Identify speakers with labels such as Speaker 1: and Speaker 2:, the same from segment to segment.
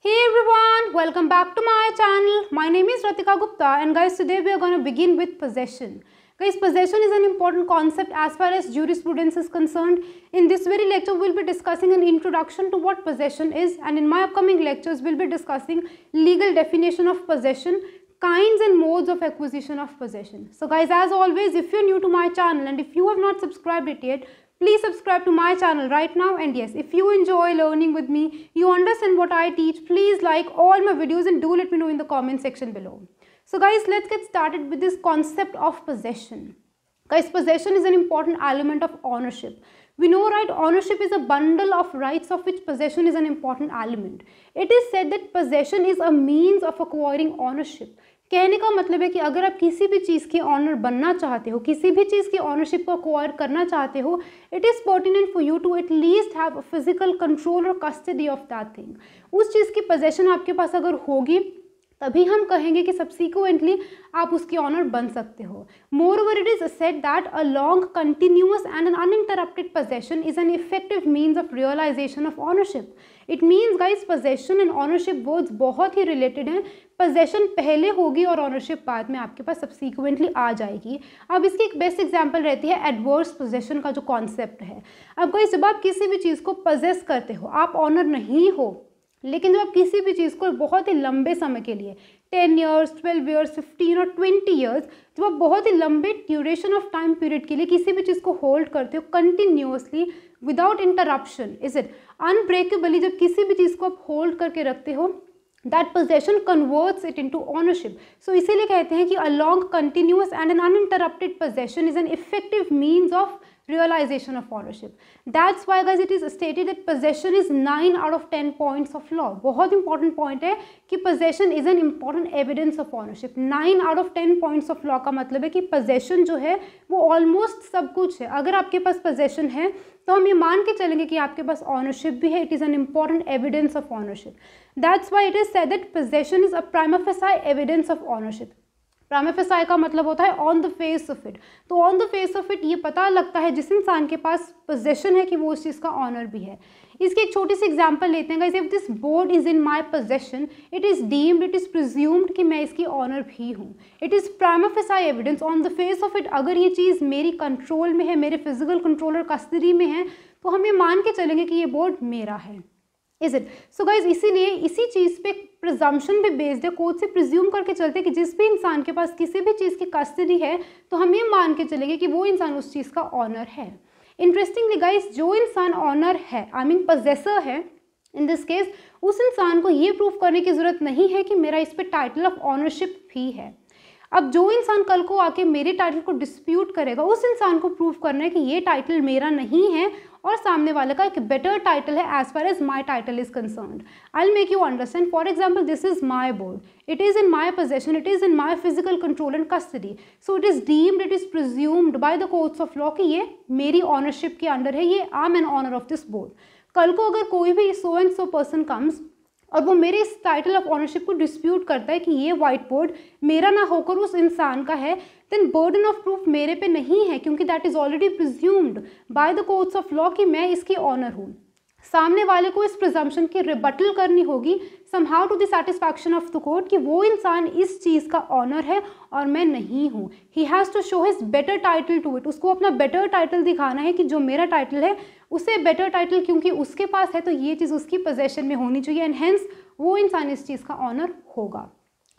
Speaker 1: Hey everyone, welcome back to my channel. My name is Ratika Gupta and guys today we are going to begin with possession. Guys, possession is an important concept as far as jurisprudence is concerned. In this very lecture, we'll be discussing an introduction to what possession is and in my upcoming lectures, we'll be discussing legal definition of possession, kinds and modes of acquisition of possession. So guys, as always, if you're new to my channel and if you have not subscribed it yet, Please subscribe to my channel right now and yes, if you enjoy learning with me, you understand what I teach, please like all my videos and do let me know in the comment section below. So guys, let's get started with this concept of possession. Guys, possession is an important element of ownership. We know right ownership is a bundle of rights of which possession is an important element. It is said that possession is a means of acquiring ownership. कहने का मतलब है कि अगर आप किसी भी चीज़ के ऑनर बनना चाहते हो किसी भी चीज़ की ऑनरशिप को अक्वायर करना चाहते हो it is pertinent for you to at least have physical control और कस्टडी ऑफ दैट थिंग उस चीज़ की पोजेशन आपके पास अगर होगी तभी हम कहेंगे कि सब्सिक्वेंटली आप उसके ऑनर बन सकते हो moreover it is said that a long continuous and uninterrupted possession is an effective means of realization of ownership it means guys possession and ownership words बहुत ही रिलेटेड हैं possession पहले होगी और ownership बाद में आपके पास subsequently आ जाएगी अब इसकी एक बेस्ट एग्जाम्पल रहती है एडवर्स पोजेशन का जो कॉन्सेप्ट है अब गाइज जब आप किसी भी चीज़ को पोजेस करते हो आप ऑनर नहीं हो लेकिन जब आप किसी भी चीज़ को बहुत ही लंबे समय के लिए ten years twelve years fifteen और ट्वेंटी ईयर्स जब आप बहुत ही लंबे ड्यूरेशन ऑफ टाइम पीरियड के लिए किसी भी चीज़ को होल्ड करते हो continuously without interruption is it unbreakably जब किसी भी चीज़ को आप होल्ड करके रखते हो that possession converts it into ownership so इसीलिए कहते हैं कि a long continuous and uninterrupted possession is an effective means of realization of ownership. That's why guys it is stated that possession is 9 out of 10 points of law. bahut important point hai ki possession is an important evidence of ownership. 9 out of 10 points of law ka matlab hai ki possession jo hai wo almost sab kuch hai agar aapke paas possession hai to hum ye maan ke chalenge ki aapke paas ownership bhi hai it is an important evidence of ownership that's why it is said that possession is a prima facie evidence of ownership रामेफेसाई का मतलब होता है on the face of it तो on the face of it ये पता लगता है जिस इंसान के पास पोजेशन है कि वो उस चीज़ का ऑनर भी है इसकी एक छोटी सी एग्जाम्पल लेते हैं if this board is in my possession it is deemed it is presumed कि मैं इसकी ऑनर भी हूँ it is prima facie evidence on the face of it अगर ये चीज़ मेरी कंट्रोल में है मेरे फिजिकल कंट्रोलर कस्तरी में है तो हम ये मान के चलेंगे कि ये बोर्ड मेरा है इज इट सो गाइज इसीलिए इसी चीज़ पे प्रजम्पन पे बेस्ड है कोर्ट से प्रिज्यूम करके चलते कि जिस भी इंसान के पास किसी भी चीज़ की कस्टडी है तो हम ये मान के चलेंगे कि वो इंसान उस चीज़ का ऑनर है इंटरेस्टिंगली गाइज जो इंसान ऑनर है आई मीन पजेसर है इन दिस केस उस इंसान को ये प्रूव करने की ज़रूरत नहीं है कि मेरा इस पर टाइटल ऑफ ऑनरशिप भी है अब जो इंसान कल को आके मेरे टाइटल को डिस्प्यूट करेगा उस इंसान को प्रूव करना है कि ये टाइटल मेरा नहीं है और सामने वाले का एक बेटर टाइटल है as far as my title is concern I make you understand for example this is my board it is in my possession it is in my physical control and custody so it is deemed it is presumed by the courts of law कि ये मेरी ownership के under है ये am an owner of this board कल को अगर कोई भी so and so person comes और वो मेरे इस टाइटल ऑफ ऑनरशिप को डिस्प्यूट करता है कि ये वाइट बोर्ड मेरा ना होकर उस इंसान का है देन बर्डन ऑफ प्रूफ मेरे पे नहीं है क्योंकि that is already presumed by the courts of law कि मैं इसकी ऑनर हूँ सामने वाले को इस प्रिजम्पन की रिबटल करनी होगी somehow to the satisfaction of the court कि वो इंसान इस चीज़ का ऑनर है और मैं नहीं हूँ he has to show his better title to it उसको अपना बेटर टाइटल दिखाना है कि जो मेरा टाइटल है उसे बेटर टाइटल क्योंकि उसके पास है तो ये चीज़ उसकी पोजेशन में होनी चाहिए एंड हैंस वो इंसान इस चीज़ का ऑनर होगा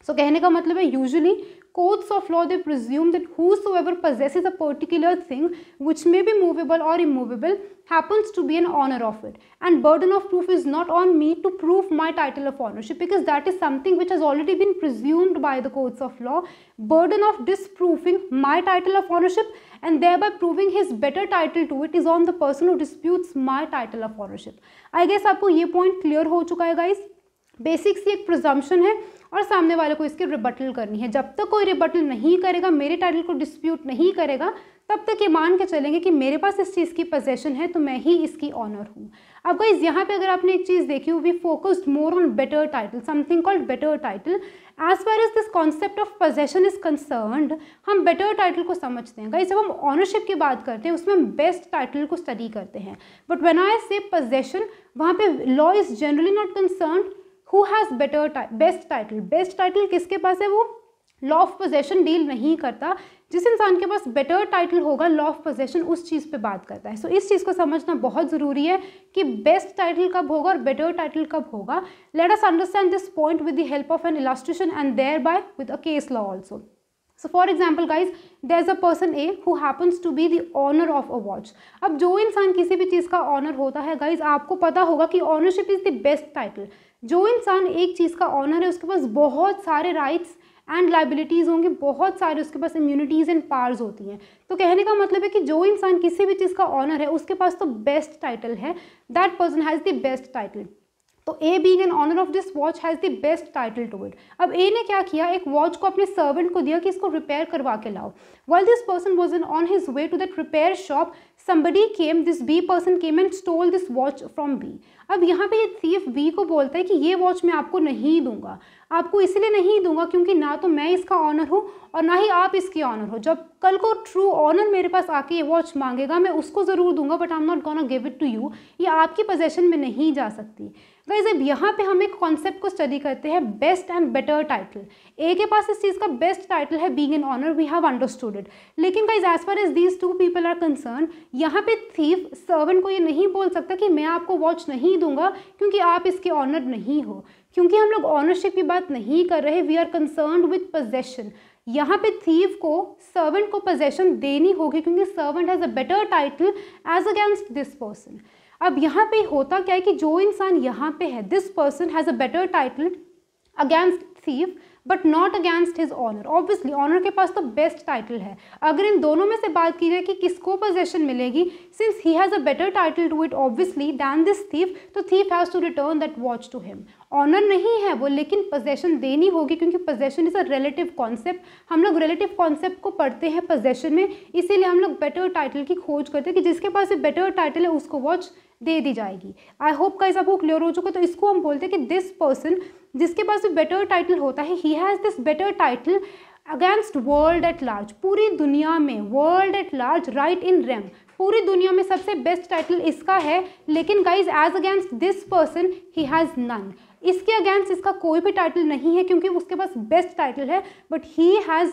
Speaker 1: सो so, कहने का मतलब है usually courts of law they presume that whosoever possesses a particular thing which may be movable or immovable happens to be an owner of it and burden of proof is not on me to prove my title of ownership because that is something which has already been presumed by the courts of law burden of disproving my title of ownership and thereby proving his better title to it is on the person who disputes my title of ownership i guess aapko ye point clear ho chuka hai guys basic ये एक presumption है और सामने वाले को इसकी rebuttal करनी है जब तक कोई रिबटल नहीं करेगा मेरे टाइटल को डिस्प्यूट नहीं करेगा तब तक ये मान के चलेंगे कि मेरे पास इस चीज़ की पोजेशन है तो मैं ही इसकी ऑनर हूँ अब गाइज यहाँ पे अगर आपने एक चीज़ देखी वो भी focused more on better title something called better title as far as this concept of possession is concerned हम बेटर टाइटल को समझते हैं गाइज जब हम ऑनरशिप की बात करते हैं उसमें हम बेस्ट टाइटल को स्टडी करते हैं बट वेन आई से पोजेशन वहाँ पे law is generally not concern who has better best title best title किसके पास है वो लॉ ऑफ पोजेशन डील नहीं करता जिस इंसान के पास बेटर टाइटल होगा लॉ ऑफ पोजेशन उस चीज़ पे बात करता है सो so, इस चीज़ को समझना बहुत ज़रूरी है कि बेस्ट टाइटल कब होगा और बेटर टाइटल कब होगा let us understand this point with the help of an illustration and thereby with a case law also so for example guys there is a person A who happens to be the owner of a watch अब जो इंसान किसी भी चीज़ का honour होता है guys आपको पता होगा कि ownership is the best title जो इंसान एक चीज़ का ऑनर है उसके पास बहुत सारे राइट्स एंड लाइबिलिटीज़ होंगी बहुत सारे उसके पास इम्यूनिटीज़ एंड पावर्स होती हैं तो कहने का मतलब है कि जो इंसान किसी भी चीज़ का ऑनर है उसके पास तो बेस्ट टाइटल है that person has the best title तो A being an owner of this watch has the best title to it अब ए ने क्या किया एक वॉच को अपने सर्वेंट को दिया कि इसको रिपेयर करवा के लाओ well this person was in on his way to that repair shop somebody came this B person came and stole this watch from B अब यहाँ पे ये थीफ बी को बोलता है कि ये वॉच मैं आपको नहीं दूंगा आपको इसलिए नहीं दूंगा क्योंकि ना तो मैं इसका ऑनर हूँ और ना ही आप इसके ऑनर हो जब कल को ट्रू ऑनर मेरे पास आके ये वॉच मांगेगा मैं उसको ज़रूर दूंगा but I am not gonna give it to you ये आपकी पोजेशन में नहीं जा सकती गाइज तो अब यहाँ पे हम एक कॉन्सेप्ट को स्टडी करते हैं best and better title A के पास इस चीज़ का बेस्ट टाइटल है being in owner we have understood it लेकिन wise as far as these two people are concern यहाँ पे थीफ सर्वेंट को ये नहीं बोल सकता कि मैं आपको वॉच नहीं दूंगा क्योंकि आप इसके ऑनर नहीं हो क्योंकि हम लोग ऑनरशिप की बात नहीं कर रहे we are concern with possession यहाँ पे थीव को सर्वेंट को पोजेशन देनी होगी क्योंकि servant has a better title as against this person अब यहाँ पे होता क्या है कि जो इंसान यहाँ पे है this person has a better title against thief but not against his owner obviously owner के पास तो बेस्ट टाइटल है अगर इन दोनों में से बात की जाए कि किसको पोजेशन मिलेगी since he has a better title to it obviously than this thief तो thief has to return that watch to him owner नहीं है वो लेकिन पोजेशन देनी होगी क्योंकि possession is a relative concept हम लोग रिलेटिव कॉन्सेप्ट को पढ़ते हैं पोजेशन में इसीलिए हम लोग बेटर टाइटल की खोज करते हैं कि जिसके पास बेटर टाइटल है उसको वॉच दे दी जाएगी आई होप का आपको क्लियर हो चुका तो इसको हम बोलते हैं कि दिस पर्सन जिसके पास बेटर टाइटल होता है he has this better title against world at large पूरी दुनिया में world at large right in rem पूरी दुनिया में सबसे बेस्ट टाइटल इसका है लेकिन गाइज as against this person he has none इसके अगेंस्ट इसका कोई भी टाइटल नहीं है क्योंकि उसके पास बेस्ट टाइटल है but he has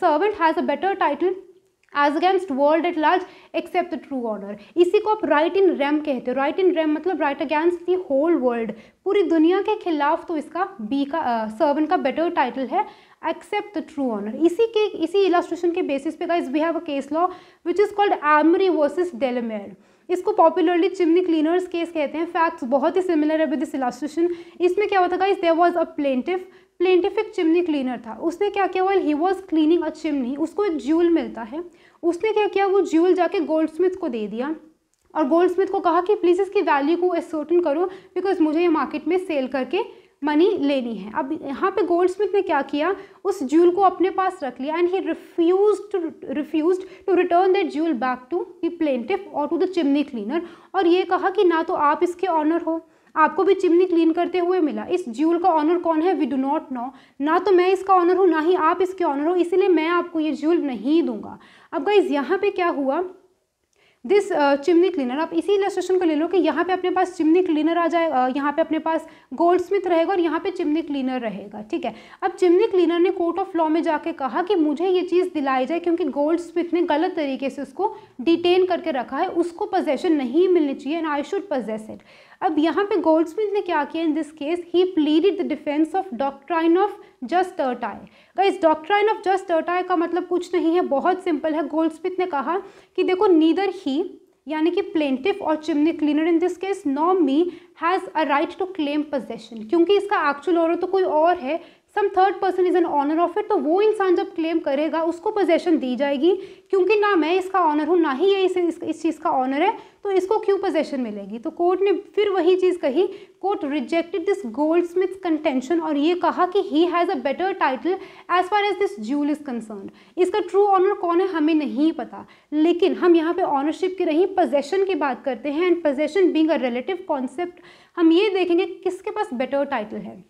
Speaker 1: servant has a better title as against world at large except the true owner इसी को आप राइट इन रैम कहते हो राइट इन रैम मतलब right against the whole world पूरी दुनिया के खिलाफ तो इसका बी का सर्वन uh, का बेटर टाइटल है एक्सेप्ट द ट्रू ऑनर इसी के इसी इलास्ट्रेशन के बेसिस पे guys we have a case law which is called Armory versus Delamirie इसको पॉपुलरली चिमनी क्लीनर्स केस कहते हैं फैक्ट्स बहुत ही सिमिलर है विद दिस इलास्ट्रेशन इसमें क्या होता guys there was a plaintiff plaintiff chimney cleaner था उसने क्या किया well he was cleaning a chimney उसको एक ज्यूल मिलता है उसने क्या किया वो ज्यूल जाके गोल्ड स्मिथ को दे दिया और गोल्ड स्मिथ को कहा कि प्लीज़ इसकी वैल्यू को एसर्टन करो बिकॉज मुझे ये मार्केट में सेल करके मनी लेनी है अब यहाँ पे गोल्ड स्मिथ ने क्या किया उस ज्यूल को अपने पास रख लिया and he refuse to refuse to return that jewel back to the plaintiff और टू द चिमनी क्लीनर और ये कहा कि ना तो आप इसके ऑनर हो आपको भी चिमनी क्लीन करते हुए मिला इस ज्यूल का ऑनर कौन है वी डू नॉट नो ना तो मैं इसका ऑनर हूँ ना ही आप इसके ऑनर हो इसीलिए मैं आपको ये ज्यूल नहीं दूंगा अब गाइज यहाँ पे क्या हुआ दिस चिमनी क्लीनर आप इसी इलास्ट्रेशन को ले लो कि यहाँ पे अपने पास चिमनी क्लीनर आ जाएगा uh, यहाँ पे अपने पास गोल्ड स्मिथ रहेगा और यहाँ पे चिमनी क्लीनर रहेगा ठीक है अब चिमनी क्लीनर ने कोर्ट ऑफ लॉ में जाके कहा कि मुझे ये चीज़ दिलाई जाए क्योंकि गोल्ड स्मिथ ने गलत तरीके से उसको डिटेन करके रखा है उसको पोजेशन नहीं मिलनी चाहिए and I should possess it अब यहाँ पे स्मिथ ने क्या किया in this case he pleaded the defence of doctrine of jus tertii इस डॉक्ट्राइन ऑफ जस्ट टर्टाई का मतलब कुछ नहीं है बहुत सिंपल है गोल्ड स्मिथ ने कहा कि देखो नीदर ही नॉमी यानी कि प्लेंटिफ और chimney cleaner in this case नॉमी has a right to claim possession क्योंकि इसका एक्चुअल और तो कोई और है some third person is an owner of it तो वो इंसान जब क्लेम करेगा उसको पोजेशन दी जाएगी क्योंकि ना मैं इसका ऑनर हूँ ना ही ये इस, इस, इस चीज़ का ऑनर है तो इसको क्यों पोजेशन मिलेगी तो कोर्ट ने फिर वही चीज़ कही court rejected this goldsmith contention और ये कहा कि he has a better title as far as this jewel is concern इसका ट्रू ऑनर कौन है हमें नहीं पता लेकिन हम यहाँ पे ऑनरशिप की नहीं पोजेशन की बात करते हैं and possession being a relative concept हम ये देखेंगे किसके पास बेटर टाइटल है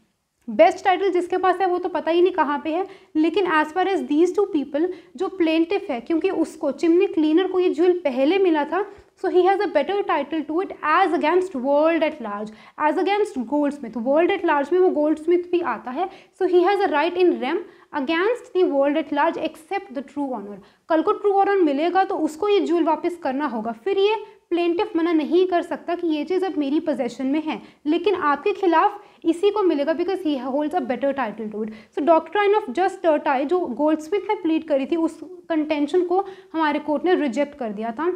Speaker 1: बेस्ट टाइटल जिसके पास है वो तो पता ही नहीं कहाँ पे है लेकिन as far as these two people जो प्लेंटिफ है क्योंकि उसको चिमनी क्लीनर को ये ज्वेल पहले मिला था so he has a better title to it as against world at large as against goldsmith world at large में वो गोल्ड स्मिथ भी आता है so he has a right in rem against the world at large except the true owner कल को true honour मिलेगा तो उसको ये ज्वेल वापस करना होगा फिर ये प्लेंटिफ मना नहीं कर सकता कि ये चीज़ अब मेरी पोजेशन में है लेकिन आपके खिलाफ इसी को मिलेगा because he holds a better title to it so doctrine of jus tertii जो गोल्ड स्मिथ ने प्लीड करी थी उस कंटेंशन को हमारे कोर्ट ने रिजेक्ट कर दिया था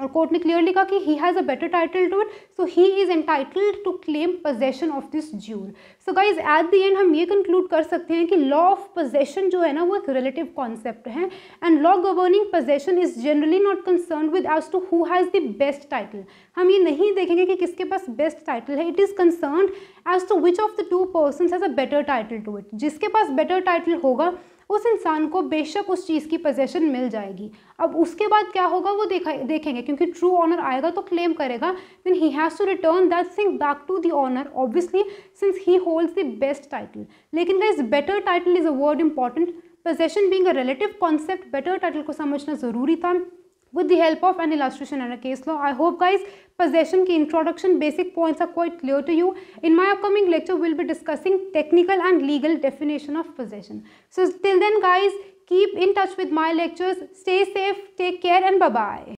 Speaker 1: और कोर्ट ने क्लियरली कहा कि he has a better title to it so he is entitled to claim possession of this jewel so guys at the end हम ये कंक्लूड कर सकते हैं कि लॉ ऑफ पोजेशन जो है ना वो एक रिलेटिव कॉन्सेप्ट है and law governing possession is generally not concern with as to who has the best title हम ये नहीं देखेंगे कि किसके पास बेस्ट टाइटल है it is concern as to which of the two person has a better title to it जिसके पास बेटर टाइटल होगा उस इंसान को बेशक उस चीज़ की पोजेशन मिल जाएगी अब उसके बाद क्या होगा वो देखा देखेंगे क्योंकि ट्रू ऑनर आएगा तो क्लेम करेगा then he has to return that thing back to the owner obviously since he holds the best title लेकिन guys better title is a word important possession being a relative concept better title को समझना ज़रूरी था with the help of an illustration and a case law. I hope guys possession introduction basic points are quite clear to you. In my upcoming lecture we will be discussing technical and legal definition of possession. So till then guys keep in touch with my lectures. Stay safe, take care and bye bye.